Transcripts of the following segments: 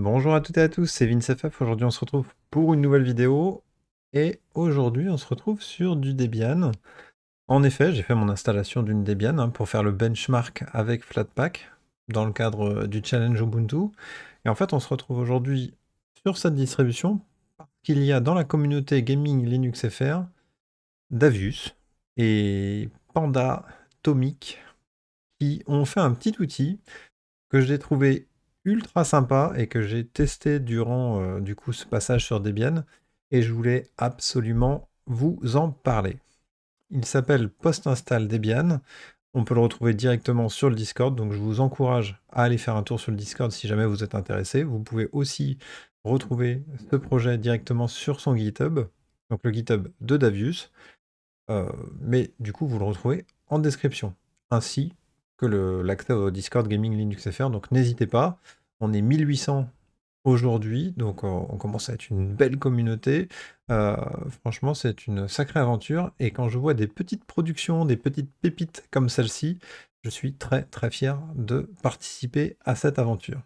Bonjour à toutes et à tous, c'est VinceFF, Aujourd'hui, on se retrouve pour une nouvelle vidéo. Et aujourd'hui, on se retrouve sur du Debian. En effet, j'ai fait mon installation d'une Debian hein, pour faire le benchmark avec Flatpak dans le cadre euh, du challenge Ubuntu. Et en fait, on se retrouve aujourd'hui sur cette distribution parce qu'il y a dans la communauté gaming Linux FR Davius et Panda Tomic qui ont fait un petit outil que j'ai trouvé ultra sympa et que j'ai testé durant euh, du coup ce passage sur Debian et je voulais absolument vous en parler. Il s'appelle Post Install Debian. On peut le retrouver directement sur le Discord, donc je vous encourage à aller faire un tour sur le Discord si jamais vous êtes intéressé. Vous pouvez aussi retrouver ce projet directement sur son GitHub, donc le GitHub de Davius. Euh, mais du coup, vous le retrouvez en description, ainsi que l'accès au Discord Gaming Linux FR. Donc n'hésitez pas. On est 1800 aujourd'hui, donc on, commence à être une belle communauté. Euh, franchement, c'est une sacrée aventure. Et quand je vois des petites productions, des petites pépites comme celle-ci, je suis très très fier de participer à cette aventure.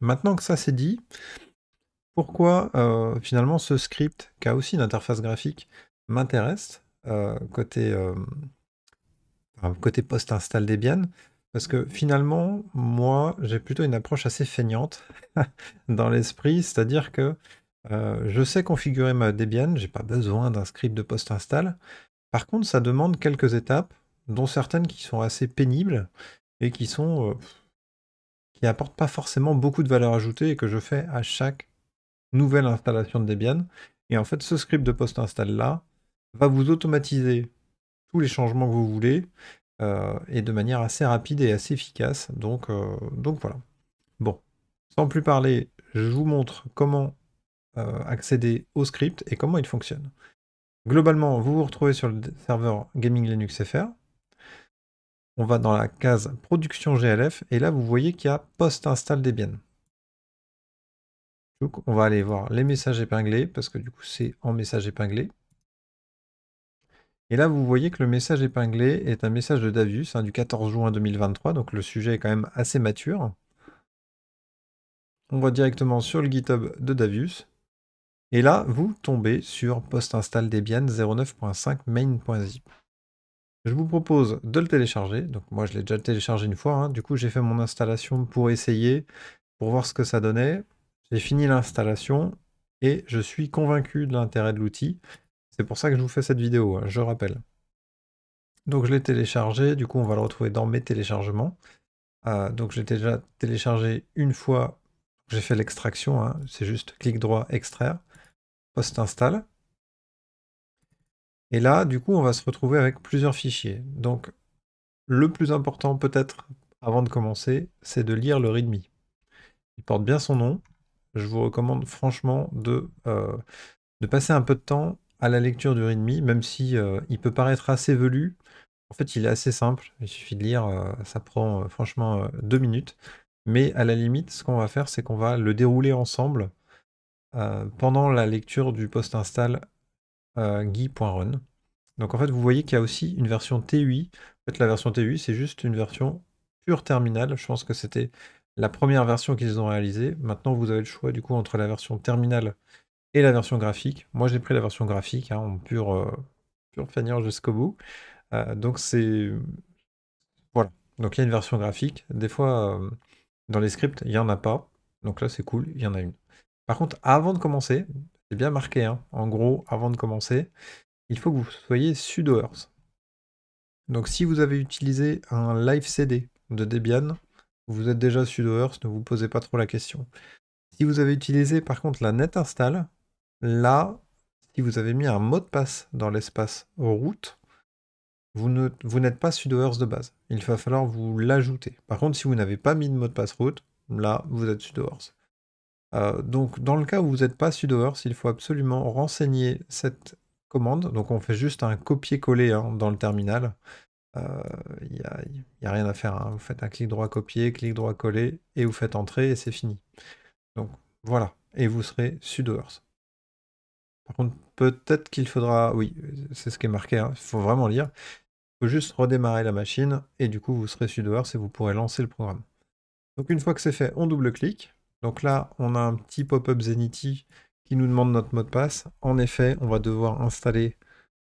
Maintenant que ça c'est dit, pourquoi euh, finalement ce script, qui a aussi une interface graphique, m'intéresse euh, côté, côté post-install Debian parce que finalement, moi, j'ai plutôt une approche assez feignante dans l'esprit, c'est-à-dire que euh, je sais configurer ma Debian, j'ai pas besoin d'un script de post-install. Par contre, ça demande quelques étapes, dont certaines qui sont assez pénibles et qui sont euh, qui n'apportent pas forcément beaucoup de valeur ajoutée et que je fais à chaque nouvelle installation de Debian. Et en fait, ce script de post-install là va vous automatiser tous les changements que vous voulez euh, et de manière assez rapide et assez efficace. Donc, euh, donc voilà. Bon, sans plus parler, je vous montre comment euh, accéder au script et comment il fonctionne. Globalement, vous vous retrouvez sur le serveur Gaming Linux FR. On va dans la case production GLF et là vous voyez qu'il y a post install Debian. Donc on va aller voir les messages épinglés parce que du coup c'est en message épinglé. Et là, vous voyez que le message épinglé est un message de Davius hein, du 14 juin 2023, donc le sujet est quand même assez mature. On va directement sur le GitHub de Davius. Et là, vous tombez sur post install Debian 09.5 main.zip. Je vous propose de le télécharger. Donc moi, je l'ai déjà téléchargé une fois. Hein. Du coup, j'ai fait mon installation pour essayer, pour voir ce que ça donnait. J'ai fini l'installation et je suis convaincu de l'intérêt de l'outil. C'est pour ça que je vous fais cette vidéo, hein, je rappelle. Donc je l'ai téléchargé, du coup on va le retrouver dans mes téléchargements. Euh, donc j'ai déjà téléchargé une fois, j'ai fait l'extraction, hein. c'est juste clic droit, extraire, post-install. Et là, du coup, on va se retrouver avec plusieurs fichiers. Donc le plus important peut-être avant de commencer, c'est de lire le README. Il porte bien son nom. Je vous recommande franchement de, euh, de passer un peu de temps à la lecture du README, même si euh, il peut paraître assez velu. En fait, il est assez simple. Il suffit de lire. Euh, ça prend euh, franchement deux minutes. Mais à la limite, ce qu'on va faire, c'est qu'on va le dérouler ensemble pendant la lecture du post install gui.run. Donc en fait, vous voyez qu'il y a aussi une version TUI. En fait, la version TUI, c'est juste une version pure terminale. Je pense que c'était la première version qu'ils ont réalisée. Maintenant, vous avez le choix du coup entre la version terminale et la version graphique. Moi, j'ai pris la version graphique hein, en pure, euh, jusqu'au bout. Euh, donc, c'est. Voilà. Donc, il y a une version graphique. Des fois, euh, dans les scripts, il n'y en a pas. Donc là, c'est cool, il y en a une. Par contre, avant de commencer, c'est bien marqué, hein. en gros, avant de commencer, il faut que vous soyez sudoers. Donc, si vous avez utilisé un live CD de Debian, vous êtes déjà sudoers, ne vous posez pas trop la question. Si vous avez utilisé par contre la net install, Là, si vous avez mis un mot de passe dans l'espace route, vous n'êtes pas sudoers de base. Il va falloir vous l'ajouter. Par contre, si vous n'avez pas mis de mot de passe route, là, vous êtes sudoers. Euh, donc, dans le cas où vous n'êtes pas sudoers, il faut absolument renseigner cette commande. Donc, on fait juste un copier-coller hein, dans le terminal. Euh, il n'y a, rien à faire. Hein. Vous faites un clic droit copier, clic droit coller, et vous faites entrer, et c'est fini. Donc, voilà. Et vous serez sudoers. Par contre, peut-être qu'il faudra. Oui, c'est ce qui est marqué, hein, il faut vraiment lire. Il faut juste redémarrer la machine et du coup, vous serez sudoers et vous pourrez lancer le programme. Donc, une fois que c'est fait, on double-clique. Donc là, on a un petit pop-up Zenity qui nous demande notre mot de passe. En effet, on va devoir installer.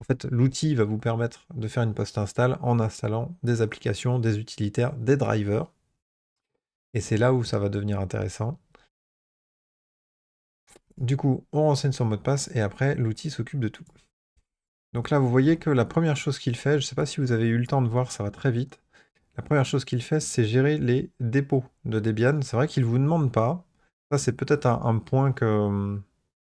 En fait, l'outil va vous permettre de faire une post install en installant des applications, des utilitaires, des drivers. Et c'est là où ça va devenir intéressant. Du coup, on renseigne son mot de passe et après, l'outil s'occupe de tout. Donc là, vous voyez que la première chose qu'il fait, je ne sais pas si vous avez eu le temps de voir, ça va très vite. La première chose qu'il fait, c'est gérer les dépôts de Debian. C'est vrai qu'il ne vous demande pas. Ça, c'est peut-être un, point que,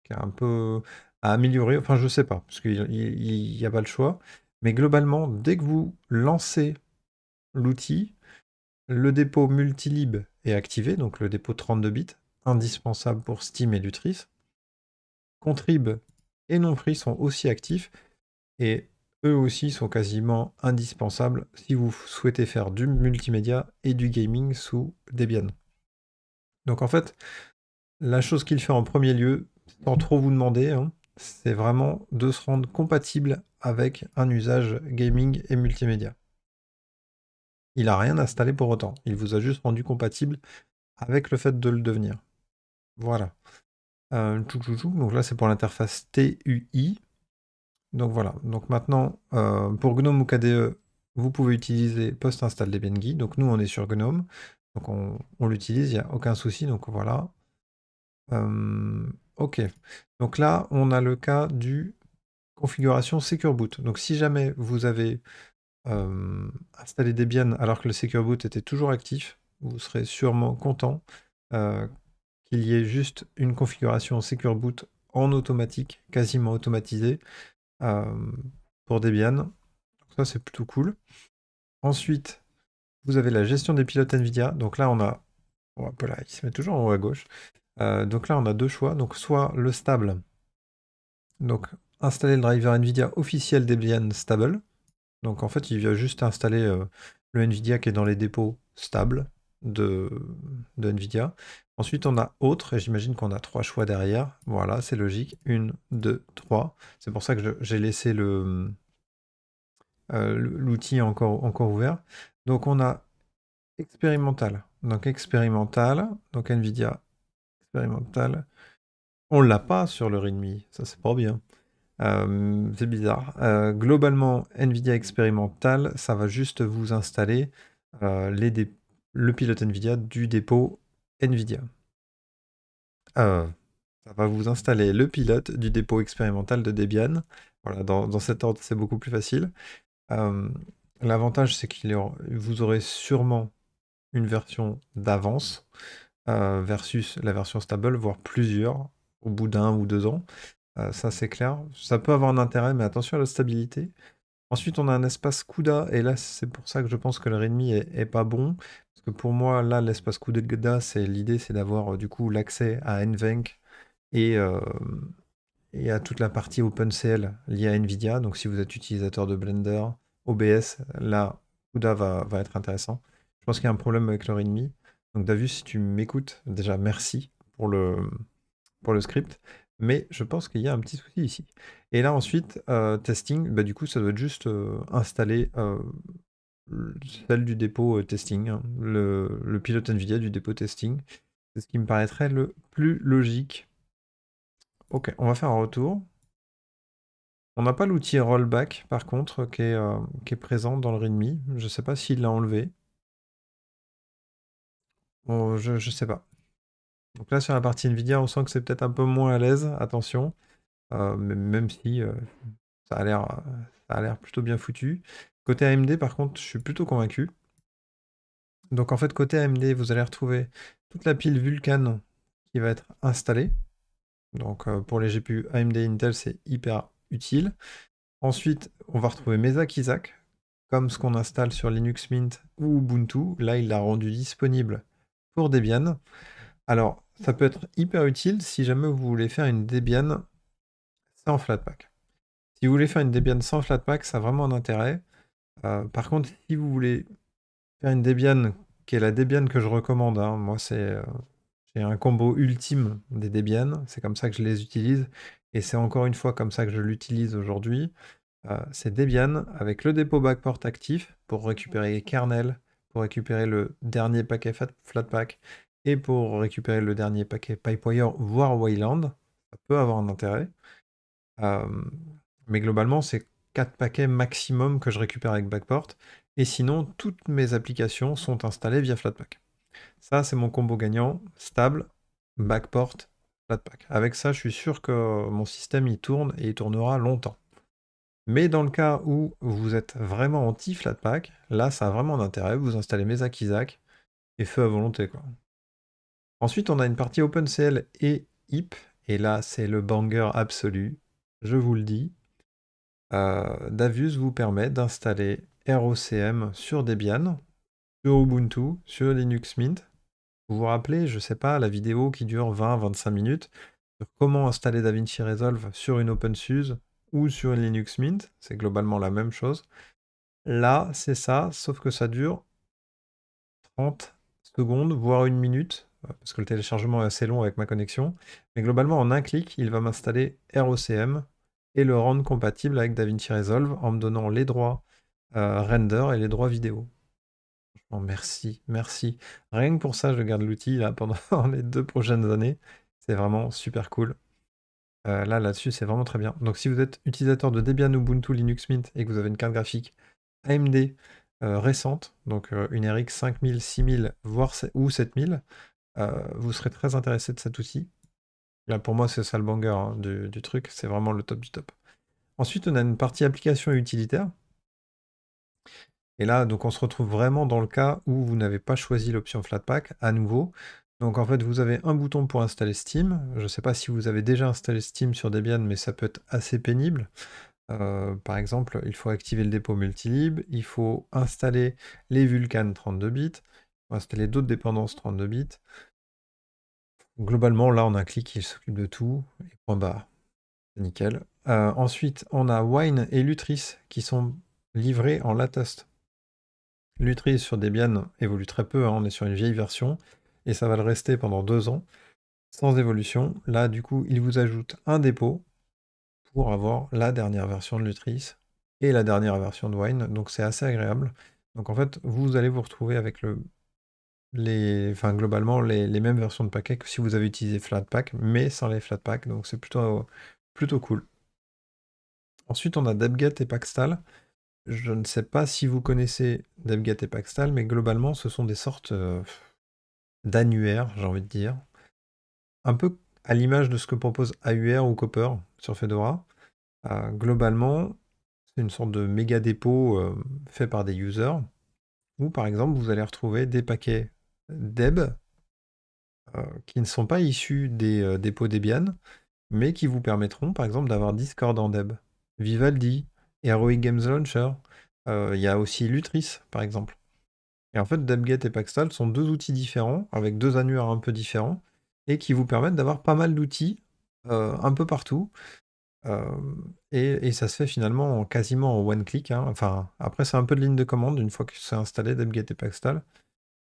qui est un peu à améliorer. Enfin, je ne sais pas, parce qu'il n'y a pas le choix. Mais globalement, dès que vous lancez l'outil, le dépôt multilib est activé, donc le dépôt 32 bits indispensable pour Steam et Lutris. Contrib et Nonfree sont aussi actifs et eux aussi sont quasiment indispensables si vous souhaitez faire du multimédia et du gaming sous Debian. Donc en fait, la chose qu'il fait en premier lieu, sans trop vous demander, hein, c'est vraiment de se rendre compatible avec un usage gaming et multimédia. Il n'a rien installé pour autant, il vous a juste rendu compatible avec le fait de le devenir. Voilà. Euh, donc là, c'est pour l'interface TUI. Donc voilà. Donc maintenant, euh, pour GNOME ou KDE, vous pouvez utiliser post install Debian Donc nous, on est sur GNOME. Donc on, l'utilise, il n'y a aucun souci. Donc voilà. Euh, ok. Donc là, on a le cas du configuration Secure Boot. Donc si jamais vous avez installé Debian alors que le Secure Boot était toujours actif, vous serez sûrement content il y ait juste une configuration Secure Boot en automatique, quasiment automatisée euh, pour Debian. ça c'est plutôt cool. Ensuite, vous avez la gestion des pilotes NVIDIA. Donc là on a, il se met toujours en haut à gauche. Euh, donc là on a deux choix. Donc soit le stable, donc installer le driver NVIDIA officiel Debian stable. Donc en fait il vient juste installer euh, le NVIDIA qui est dans les dépôts stable de, NVIDIA. Ensuite, on a autre, et j'imagine qu'on a trois choix derrière. Voilà, c'est logique. Une, deux, trois. C'est pour ça que j'ai laissé euh, le l'outil encore, encore ouvert. Donc, on a expérimental. Donc, expérimental. Donc, NVIDIA expérimental. On l'a pas sur le README. Ça, c'est pas bien. Euh, c'est bizarre. Euh, globalement, NVIDIA expérimental, ça va juste vous installer les, dépôts le pilote NVIDIA du dépôt NVIDIA. Ah, ça va vous installer le pilote du dépôt expérimental de Debian. Voilà, dans, cet ordre, c'est beaucoup plus facile. Euh, l'avantage, c'est qu'il vous aurez sûrement une version d'avance euh, versus la version stable, voire plusieurs au bout d'un ou deux ans. Euh, ça, c'est clair. Ça peut avoir un intérêt, mais attention à la stabilité. Ensuite, on a un espace CUDA, et là, c'est pour ça que je pense que le Redmi est pas bon, parce que pour moi, là, l'espace CUDA, c'est l'idée, c'est d'avoir euh, du coup l'accès à NVENC et, euh, et à toute la partie OpenCL liée à NVIDIA. Donc si vous êtes utilisateur de Blender, OBS, là, CUDA va, être intéressant. Je pense qu'il y a un problème avec leur ennemi. Donc Davus, si tu m'écoutes, déjà merci pour le, pour le script. Mais je pense qu'il y a un petit souci ici. Et là ensuite, euh, testing, bah, du coup, ça doit être juste euh, installer celle du dépôt euh, testing, hein. le, pilote NVIDIA du dépôt testing. C'est ce qui me paraîtrait le plus logique. Ok, on va faire un retour. On n'a pas l'outil rollback par contre qui est, euh, présent dans le README. Je sais pas s'il l'a enlevé. je ne sais pas. Donc là sur la partie Nvidia, on sent que c'est peut-être un peu moins à l'aise, attention. Euh, même si l'air ça a l'air plutôt bien foutu. Côté AMD, par contre, je suis plutôt convaincu. Donc en fait, côté AMD, vous allez retrouver toute la pile Vulkan qui va être installée. Donc euh, pour les GPU AMD Intel, c'est hyper utile. Ensuite, on va retrouver Mesa Isaac, comme ce qu'on installe sur Linux Mint ou Ubuntu. Là, il l'a rendu disponible pour Debian. Alors, ça peut être hyper utile si jamais vous voulez faire une Debian sans Flatpak. Si vous voulez faire une Debian sans Flatpak, ça a vraiment un intérêt. Euh, par contre, si vous voulez faire une Debian, qui est la Debian que je recommande, hein, moi c'est euh, j'ai un combo ultime des Debian, c'est comme ça que je les utilise, et c'est encore une fois comme ça que je l'utilise aujourd'hui. Euh, c'est Debian avec le dépôt backport actif pour récupérer kernel, pour récupérer le dernier paquet Flatpak et pour récupérer le dernier paquet Pipewire, voire Wayland. Ça peut avoir un intérêt. mais globalement, c'est 4 paquets maximum que je récupère avec Backport. Et sinon, toutes mes applications sont installées via Flatpak. Ça, c'est mon combo gagnant, stable, Backport, Flatpak. Avec ça, je suis sûr que mon système y tourne et il tournera longtemps. Mais dans le cas où vous êtes vraiment anti-Flatpak, là, ça a vraiment d'intérêt. Vous installez mes Akizak et feu à volonté. Ensuite, on a une partie OpenCL et HIP. Et là, c'est le banger absolu. Je vous le dis, euh, Davius vous permet d'installer ROCM sur Debian, sur Ubuntu, sur Linux Mint. Vous vous rappelez, je ne sais pas, la vidéo qui dure 20-25 minutes sur comment installer DaVinci Resolve sur une OpenSUSE ou sur une Linux Mint, c'est globalement la même chose. Là, c'est ça, sauf que ça dure 30 secondes, voire une minute, euh, parce que le téléchargement est assez long avec ma connexion. Mais globalement, en un clic, il va m'installer ROCM et le rendre compatible avec DaVinci Resolve en me donnant les droits euh, render et les droits vidéo. merci, merci. Rien que pour ça, je garde l'outil là pendant les deux prochaines années. C'est vraiment super cool. Euh, là, là-dessus, c'est vraiment très bien. Donc, si vous êtes utilisateur de Debian, Ubuntu, Linux Mint et que vous avez une carte graphique AMD euh, récente, donc une RX 5000, 6000, voire ou 7000, vous serez très intéressé de cet outil pour moi, c'est ça le banger hein, du, truc. C'est vraiment le top du top. Ensuite, on a une partie application et utilitaire. Et là, donc, on se retrouve vraiment dans le cas où vous n'avez pas choisi l'option Flatpak à nouveau. Donc, en fait, vous avez un bouton pour installer Steam. Je ne sais pas si vous avez déjà installé Steam sur Debian, mais ça peut être assez pénible. Euh, par exemple, il faut activer le dépôt multilib, il faut installer les Vulkan 32 bits, installer d'autres dépendances 32 bits, Globalement, là, on a un clic qui s'occupe de tout, et point barre. C'est nickel. Euh, ensuite, on a Wine et Lutris qui sont livrés en latest. Lutris sur Debian évolue très peu, hein, on est sur une vieille version, et ça va le rester pendant deux ans, sans évolution. Là, du coup, il vous ajoute un dépôt pour avoir la dernière version de Lutris et la dernière version de Wine, donc c'est assez agréable. Donc en fait, vous allez vous retrouver avec le les, enfin, globalement les, mêmes versions de paquets que si vous avez utilisé Flatpak, mais sans les Flatpak, donc c'est plutôt, plutôt cool. Ensuite, on a Debget et Paxtal. Je ne sais pas si vous connaissez Debget et Paxtal, mais globalement, ce sont des sortes euh, d'annuaires, j'ai envie de dire. Un peu à l'image de ce que propose AUR ou Copper sur Fedora. Euh, globalement, c'est une sorte de méga dépôt euh, fait par des users, où par exemple, vous allez retrouver des paquets DEB euh, qui ne sont pas issus des euh, dépôts Debian, mais qui vous permettront par exemple d'avoir Discord en Deb, Vivaldi, Heroic Games Launcher, euh, il y a aussi Lutris par exemple. Et en fait, DebGet et Paxtal sont deux outils différents, avec deux annuaires un peu différents, et qui vous permettent d'avoir pas mal d'outils un peu partout. et, ça se fait finalement quasiment en one click. Hein. Enfin, après, c'est un peu de ligne de commande une fois que c'est installé DebGet et Paxtal.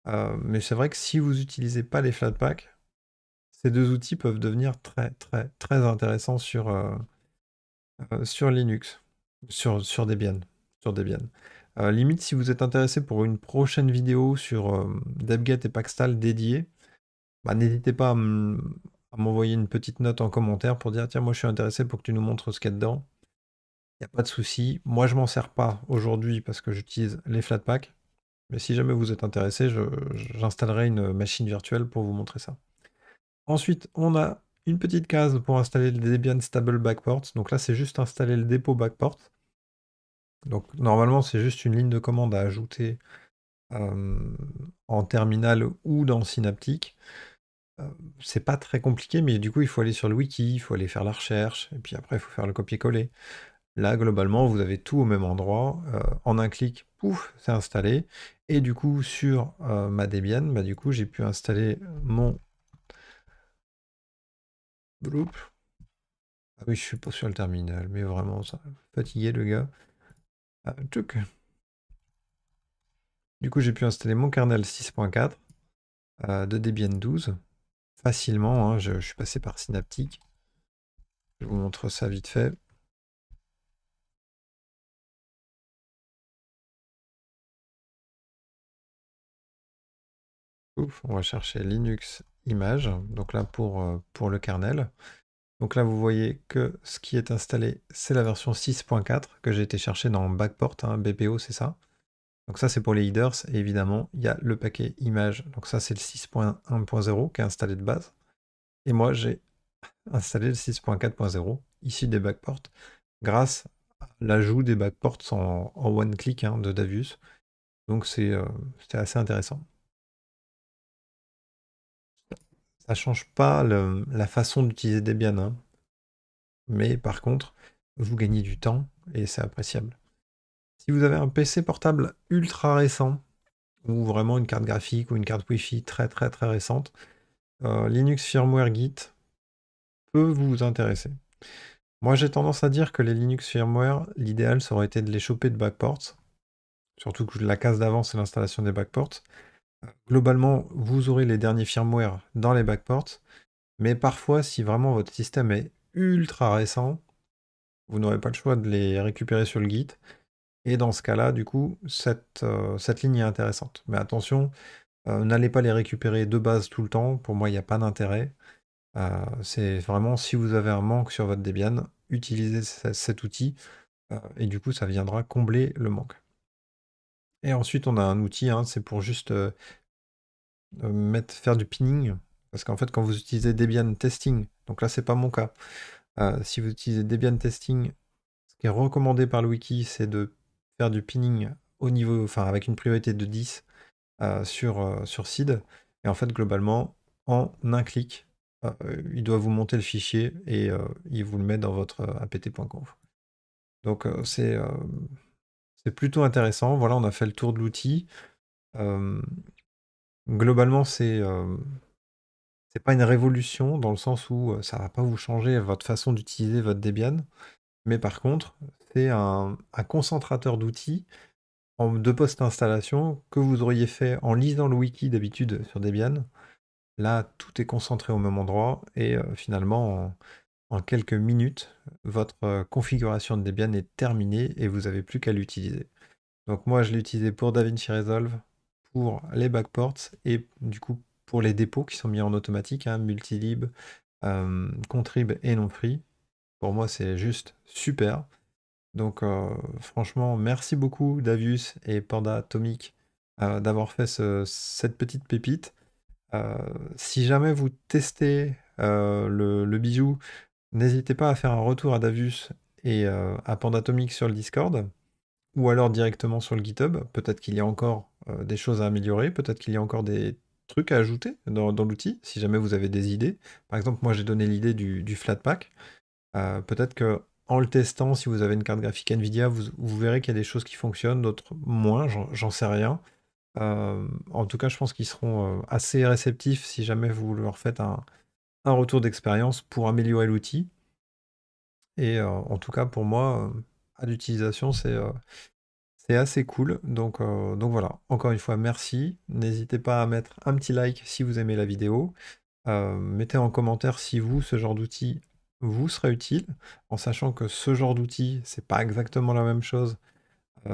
Euh, mais c'est vrai que si vous n'utilisez pas les Flatpak, ces deux outils peuvent devenir très très très intéressants sur, euh, euh, Linux, sur, Debian. Sur Debian. limite, si vous êtes intéressé pour une prochaine vidéo sur Debget et Paxtal dédiée, bah, n'hésitez pas à m'envoyer une petite note en commentaire pour dire tiens moi je suis intéressé pour que tu nous montres ce qu'il y a dedans. Il n'y a pas de souci. Moi je m'en sers pas aujourd'hui parce que j'utilise les Flatpak. Mais si jamais vous êtes intéressé, j'installerai une machine virtuelle pour vous montrer ça. Ensuite, on a une petite case pour installer le Debian Stable Backport. Donc là, c'est juste installer le dépôt Backport. Donc normalement, c'est juste une ligne de commande à ajouter euh, en terminal ou dans Synaptic. Euh, c'est pas très compliqué, mais du coup, il faut aller sur le wiki, il faut aller faire la recherche, et puis après, il faut faire le copier-coller. Là, globalement, vous avez tout au même endroit. Euh, en un clic, pouf, c'est installé. Et du coup, sur euh, ma Debian, bah, du coup, j'ai pu installer mon groupe. Ah oui, je suis pas sur le terminal, mais vraiment, ça fatigué le gars. Ah, du coup, j'ai pu installer mon kernel 6.4 euh, de Debian 12 facilement. Hein, je, je suis passé par Synaptic. Je vous montre ça vite fait. on va chercher Linux image, donc là pour, euh, pour le kernel. Donc là, vous voyez que ce qui est installé, c'est la version 6.4 que j'ai été chercher dans Backport, hein, BPO, c'est ça. Donc ça, c'est pour les headers. Et évidemment, il y a le paquet image. Donc ça, c'est le 6.1.0 qui est installé de base. Et moi, j'ai installé le 6.4.0, ici des backports, grâce à l'ajout des backports en, en one-click hein, de Davius. Donc c'est euh, assez intéressant. ça change pas la façon d'utiliser Debian. Mais par contre, vous gagnez du temps et c'est appréciable. Si vous avez un PC portable ultra récent, ou vraiment une carte graphique ou une carte Wi-Fi très très très récente, euh, Linux Firmware Git peut vous intéresser. Moi j'ai tendance à dire que les Linux Firmware, l'idéal ça aurait été de les choper de backports, surtout que la case d'avance c'est l'installation des backports, globalement, vous aurez les derniers firmware dans les backports. Mais parfois, si vraiment votre système est ultra récent, vous n'aurez pas le choix de les récupérer sur le Git. Et dans ce cas-là, du coup, cette, euh, ligne est intéressante. Mais attention, euh, n'allez pas les récupérer de base tout le temps. Pour moi, il n'y a pas d'intérêt. Euh, c'est vraiment si vous avez un manque sur votre Debian, utilisez cet outil. et du coup, ça viendra combler le manque. Et ensuite, on a un outil, hein, c'est pour juste euh, euh, mettre, faire du pinning. Parce qu'en fait, quand vous utilisez Debian Testing, donc là, c'est pas mon cas. Euh, si vous utilisez Debian Testing, ce qui est recommandé par le wiki, c'est de faire du pinning au niveau, enfin, avec une priorité de 10 sur, sur seed. Et en fait, globalement, en un clic, il doit vous monter le fichier et il vous le met dans votre apt.conf. Donc, c'est c'est plutôt intéressant. Voilà, on a fait le tour de l'outil. globalement, c'est n'est c'est pas une révolution dans le sens où ça va pas vous changer votre façon d'utiliser votre Debian, mais par contre, c'est un, concentrateur d'outils de post-installation que vous auriez fait en lisant le wiki d'habitude sur Debian. Là, tout est concentré au même endroit et finalement, en quelques minutes, votre euh, configuration de Debian est terminée et vous n'avez plus qu'à l'utiliser. Donc moi, je l'ai utilisé pour DaVinci Resolve, pour les backports et du coup pour les dépôts qui sont mis en automatique, hein, Multilib, euh, Contrib et non free. Pour moi, c'est juste super. Donc euh, franchement, merci beaucoup Davius et Panda Atomic d'avoir fait cette petite pépite. si jamais vous testez le bijou, N'hésitez pas à faire un retour à Davus et euh, à Pandatomic sur le Discord, ou alors directement sur le GitHub. Peut-être qu'il y a encore euh, des choses à améliorer, peut-être qu'il y a encore des trucs à ajouter dans, l'outil, si jamais vous avez des idées. Par exemple, moi j'ai donné l'idée du, Flatpak. Euh, peut-être que en le testant, si vous avez une carte graphique Nvidia, vous, verrez qu'il y a des choses qui fonctionnent, d'autres moins, j'en, sais rien. en tout cas, je pense qu'ils seront assez réceptifs si jamais vous leur faites un, un retour d'expérience pour améliorer l'outil. Et euh, en tout cas, pour moi, euh, à l'utilisation, euh, c'est assez cool. Donc, donc voilà, encore une fois, merci. N'hésitez pas à mettre un petit like si vous aimez la vidéo. mettez en commentaire si vous, ce genre d'outil vous sera utile, en sachant que ce genre d'outil, c'est pas exactement la même chose,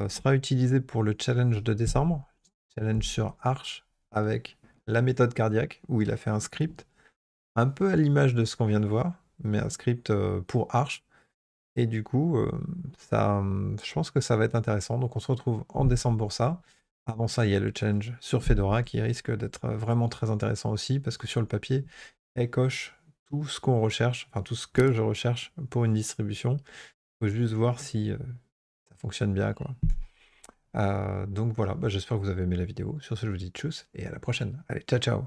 sera utilisé pour le challenge de décembre, challenge sur Arch avec la méthode cardiaque, où il a fait un script un peu à l'image de ce qu'on vient de voir, mais un script euh, pour Arch. Et du coup, euh, ça, je pense que ça va être intéressant. Donc on se retrouve en décembre pour ça. Avant ça, il y a le change sur Fedora qui risque d'être euh, vraiment très intéressant aussi, parce que sur le papier, elle coche tout ce qu'on recherche, enfin tout ce que je recherche pour une distribution. Il faut juste voir si ça fonctionne bien. quoi. donc voilà, bah, j'espère que vous avez aimé la vidéo. Sur ce, je vous dis tchuss et à la prochaine. Allez, ciao ciao